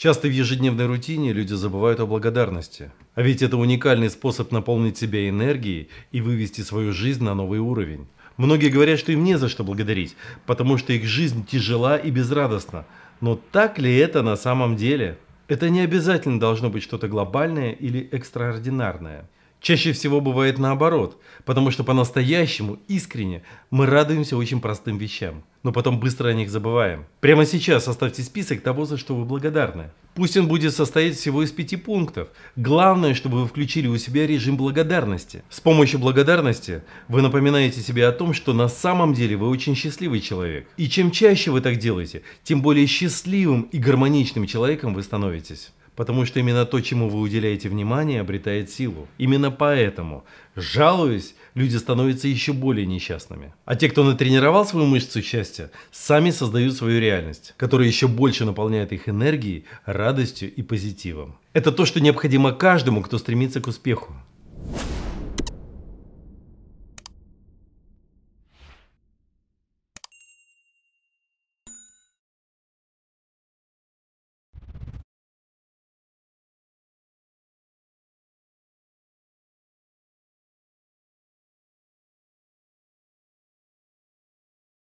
Часто в ежедневной рутине люди забывают о благодарности. А ведь это уникальный способ наполнить себя энергией и вывести свою жизнь на новый уровень. Многие говорят, что им не за что благодарить, потому что их жизнь тяжела и безрадостна. Но так ли это на самом деле? Это не обязательно должно быть что-то глобальное или экстраординарное. Чаще всего бывает наоборот, потому что по-настоящему, искренне, мы радуемся очень простым вещам, но потом быстро о них забываем. Прямо сейчас составьте список того, за что вы благодарны. Пусть он будет состоять всего из пяти пунктов. Главное, чтобы вы включили у себя режим благодарности. С помощью благодарности вы напоминаете себе о том, что на самом деле вы очень счастливый человек. И чем чаще вы так делаете, тем более счастливым и гармоничным человеком вы становитесь. Потому что именно то, чему вы уделяете внимание, обретает силу. Именно поэтому, жалуясь, люди становятся еще более несчастными. А те, кто натренировал свою мышцу счастья, сами создают свою реальность, которая еще больше наполняет их энергией, радостью и позитивом. Это то, что необходимо каждому, кто стремится к успеху.